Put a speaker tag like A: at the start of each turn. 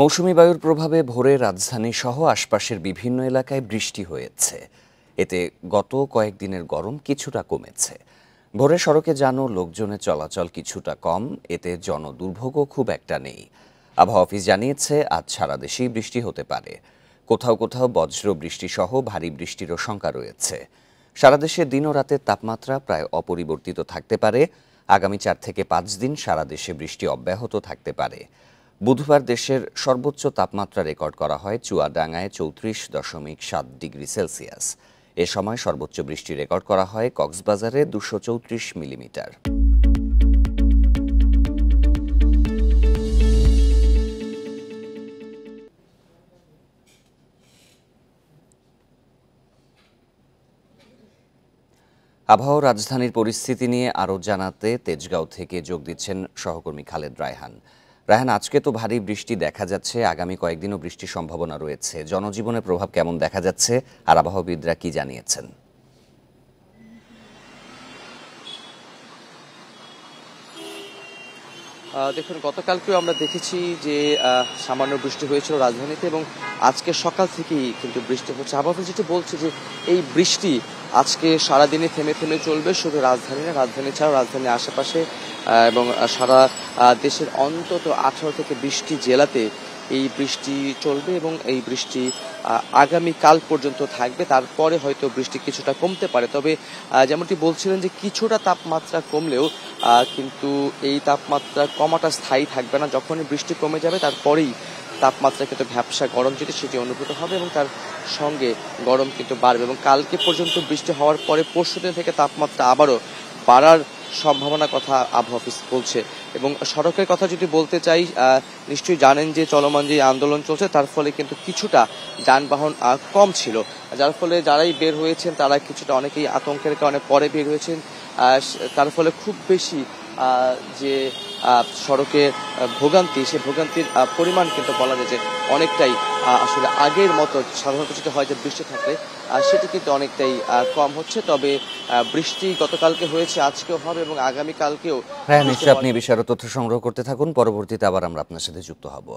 A: মৌসুমি বায়ুর প্রভাবে ভোরে রাজধানী সহ আশপাশের বিভিন্ন এলাকায় বৃষ্টি হয়েছে এতে গত কয়েকদিনের গরম কিছুটা কমেছে ভোরে সড়কে জানো লোকজনের চলাচল কিছুটা কম এতে জনদুর্ভোগও খুব একটা নেই আবহাওয়া অফিস জানিয়েছে আজ সারা দেশেই বৃষ্টি হতে পারে কোথাও কোথাও বজ্র বৃষ্টিসহ ভারী বৃষ্টিরও শঙ্কা রয়েছে সারা দেশে দিন ও রাতের তাপমাত্রা প্রায় অপরিবর্তিত থাকতে পারে আগামী চার থেকে পাঁচ দিন সারা দেশে বৃষ্টি অব্যাহত থাকতে পারে বুধবার দেশের সর্বোচ্চ তাপমাত্রা রেকর্ড করা হয় চুয়াডাঙ্গায় চৌত্রিশ দশমিক সাত ডিগ্রি সেলসিয়াস এ সময় সর্বোচ্চ বৃষ্টি রেকর্ড করা হয় কক্সবাজারে দুশো চৌত্রিশ মিলিমিটার আবহাওয়া রাজধানীর পরিস্থিতি নিয়ে আরও জানাতে তেজগাঁও থেকে যোগ দিচ্ছেন সহকর্মী খালেদ রায়হান রায়হান আজকে তো ভারী বৃষ্টি দেখা যাচ্ছে আগামী কয়েকদিনও বৃষ্টির সম্ভাবনা রয়েছে জনজীবনের প্রভাব কেমন দেখা যাচ্ছে আর আবহাওয়াবিদরা কি জানিয়েছেন
B: দেখুন গতকালকেও আমরা দেখেছি যে সামান্য বৃষ্টি হয়েছিল রাজধানীতে এবং আজকে সকাল থেকেই কিন্তু বৃষ্টি হচ্ছে আবহাওয়া যেটি বলছে যে এই বৃষ্টি আজকে সারাদিনে থেমে থেমে চলবে শুধু রাজধানী না রাজধানী ছাড়াও রাজধানীর আশেপাশে এবং সারা দেশের অন্তত আঠারো থেকে বিশটি জেলাতে এই বৃষ্টি চলবে এবং এই বৃষ্টি আগামী কাল পর্যন্ত থাকবে তারপরে হয়তো বৃষ্টি কিছুটা কমতে পারে তবে যেমনটি বলছিলেন যে কিছুটা তাপমাত্রা কমলেও কিন্তু এই তাপমাত্রা কমাটা স্থায়ী থাকবে না যখনই বৃষ্টি কমে যাবে তারপরেই তাপমাত্রা কিন্তু ভ্যাবসা গরম যেটি সেটি অনুভূত হবে এবং তার সঙ্গে গরম কিন্তু বাড়বে এবং কালকে পর্যন্ত বৃষ্টি হওয়ার পরে পরশু দিন থেকে তাপমাত্রা আবারও বাড়ার সম্ভাবনা কথা আবহাওয়া অফিস বলছে এবং সড়কের কথা যদি বলতে চাই নিশ্চয়ই জানেন যে চলমান যে আন্দোলন চলছে তার ফলে কিন্তু কিছুটা যানবাহন কম ছিল যার ফলে যারাই বের হয়েছেন তারা কিছুটা অনেকেই আতঙ্কের কারণে পরে বের হয়েছেন তার ফলে খুব বেশি যে সড়কের ভোগান্তি সে ভোগান্তির পরিমাণ কিন্তু বলা যায় যে অনেকটাই আসলে আগের মতো সাধারণত যেটা হয় যে বৃষ্টি থাকলে সেটি কিন্তু অনেকটাই কম হচ্ছে তবে বৃষ্টি গতকালকে হয়েছে আজকেও হবে এবং আগামীকালকেও হ্যাঁ নিশ্চয়ই আপনি
A: বিষয়ে তথ্য সংগ্রহ করতে থাকুন পরবর্তীতে আবার আমরা আপনার সাথে যুক্ত হব